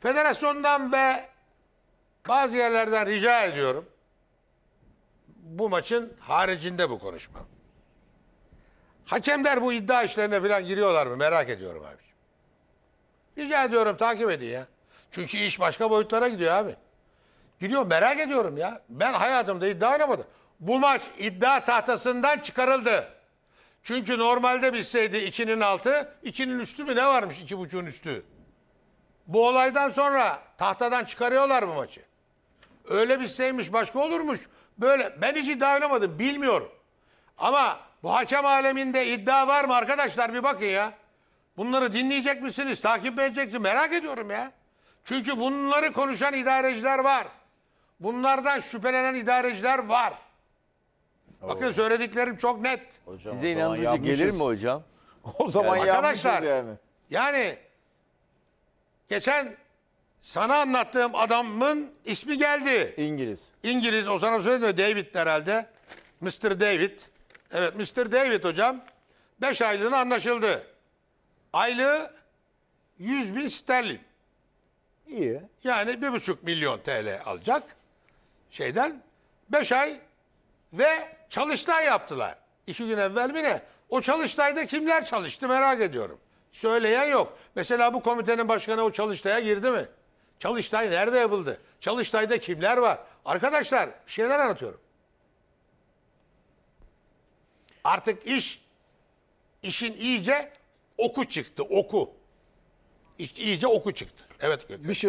Federasyondan ve bazı yerlerden rica ediyorum. Bu maçın haricinde bu konuşma. Hakemler bu iddia işlerine falan giriyorlar mı merak ediyorum abi. Rica ediyorum takip edin ya. Çünkü iş başka boyutlara gidiyor abi. Gidiyor merak ediyorum ya. Ben hayatımda iddia oynamadım. Bu maç iddia tahtasından çıkarıldı. Çünkü normalde bilseydi ikinin altı, ikinin üstü mü ne varmış iki 2.5'un üstü? Bu olaydan sonra tahtadan çıkarıyorlar mı maçı? Öyle bir şeymiş başka olurmuş. Böyle ben hiç iddia oynamadım bilmiyorum. Ama bu hakem aleminde iddia var mı arkadaşlar bir bakın ya. Bunları dinleyecek misiniz? Takip misiniz? Merak ediyorum ya. Çünkü bunları konuşan idareciler var. Bunlardan şüphelenen idareciler var. Oo. Bakın söylediklerim çok net. Hocam, Size inandırıcı gelir mi hocam? O zaman yani, arkadaşlar, yani. Yani Geçen sana anlattığım adamın ismi geldi. İngiliz. İngiliz o sana söylemiyor David herhalde. Mr. David. Evet Mr. David hocam. 5 aylığına anlaşıldı. Aylığı 100 bin sterlin. İyi. Yani 1,5 milyon TL alacak. Şeyden 5 ay ve çalıştay yaptılar. 2 gün evvel mi ne? O çalıştayda kimler çalıştı merak ediyorum. Söyleyen yok. Mesela bu komitenin başkanı o çalıştaya girdi mi? Çalıştay nerede yapıldı? Çalıştay'da kimler var? Arkadaşlar bir şeyler anlatıyorum. Artık iş işin iyice oku çıktı, oku. İş, iyice oku çıktı. Evet. Bir şey